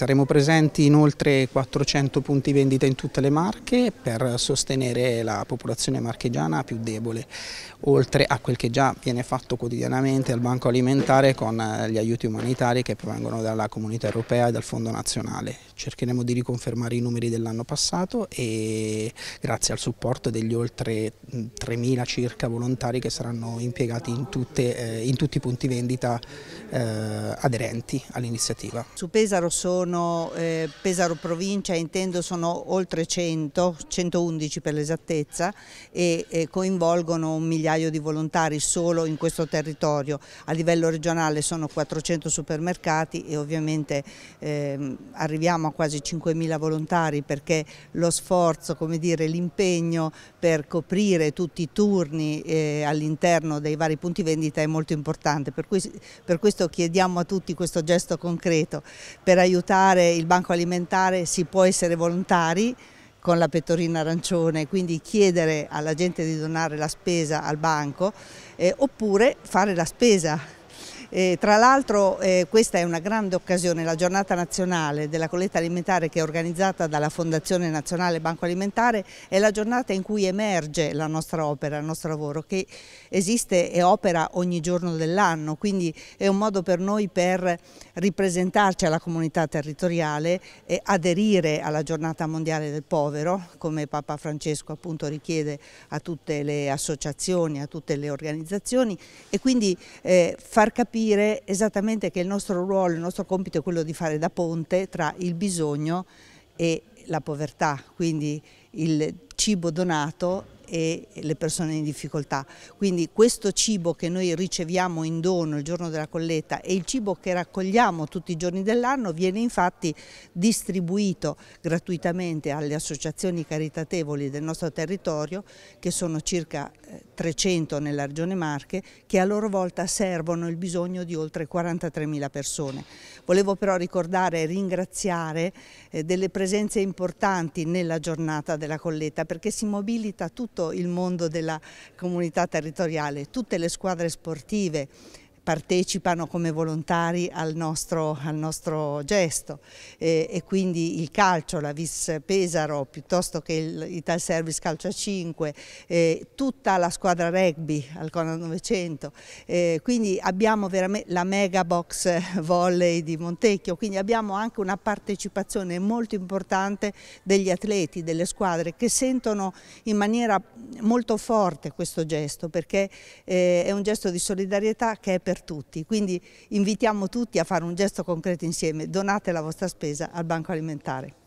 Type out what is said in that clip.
Saremo presenti in oltre 400 punti vendita in tutte le Marche per sostenere la popolazione marchegiana più debole, oltre a quel che già viene fatto quotidianamente al Banco Alimentare con gli aiuti umanitari che provengono dalla Comunità Europea e dal Fondo Nazionale. Cercheremo di riconfermare i numeri dell'anno passato e grazie al supporto degli oltre 3.000 mm, circa volontari che saranno impiegati in, tutte, eh, in tutti i punti vendita eh, aderenti all'iniziativa. Su Pesaro sono riguardano eh, Pesaro provincia, intendo sono oltre 100, 111 per l'esattezza e eh, coinvolgono un migliaio di volontari solo in questo territorio. A livello regionale sono 400 supermercati e ovviamente eh, arriviamo a quasi 5.000 volontari perché lo sforzo, come dire, l'impegno per coprire tutti i turni eh, all'interno dei vari punti vendita è molto importante, per, cui, per questo chiediamo a tutti questo gesto concreto per aiutare aiutare il banco alimentare si può essere volontari con la pettorina arancione, quindi chiedere alla gente di donare la spesa al banco eh, oppure fare la spesa eh, tra l'altro eh, questa è una grande occasione, la giornata nazionale della colletta alimentare che è organizzata dalla Fondazione Nazionale Banco Alimentare è la giornata in cui emerge la nostra opera, il nostro lavoro che esiste e opera ogni giorno dell'anno, quindi è un modo per noi per ripresentarci alla comunità territoriale e aderire alla giornata mondiale del povero come Papa Francesco appunto richiede a tutte le associazioni, a tutte le organizzazioni e quindi eh, far capire capire esattamente che il nostro ruolo, il nostro compito è quello di fare da ponte tra il bisogno e la povertà, quindi il cibo donato e le persone in difficoltà. Quindi questo cibo che noi riceviamo in dono il giorno della colletta e il cibo che raccogliamo tutti i giorni dell'anno viene infatti distribuito gratuitamente alle associazioni caritatevoli del nostro territorio che sono circa 300 eh, nella regione Marche che a loro volta servono il bisogno di oltre 43.000 persone. Volevo però ricordare e ringraziare eh, delle presenze importanti nella giornata della colletta perché si mobilita tutto tutto il mondo della comunità territoriale, tutte le squadre sportive, partecipano come volontari al nostro, al nostro gesto eh, e quindi il calcio, la Vis Pesaro piuttosto che il Ital Service Calcio a 5, eh, tutta la squadra rugby al Cona 900, eh, quindi abbiamo veramente la mega box volley di Montecchio, quindi abbiamo anche una partecipazione molto importante degli atleti, delle squadre che sentono in maniera molto forte questo gesto perché eh, è un gesto di solidarietà che è per tutti, quindi invitiamo tutti a fare un gesto concreto insieme, donate la vostra spesa al Banco Alimentare.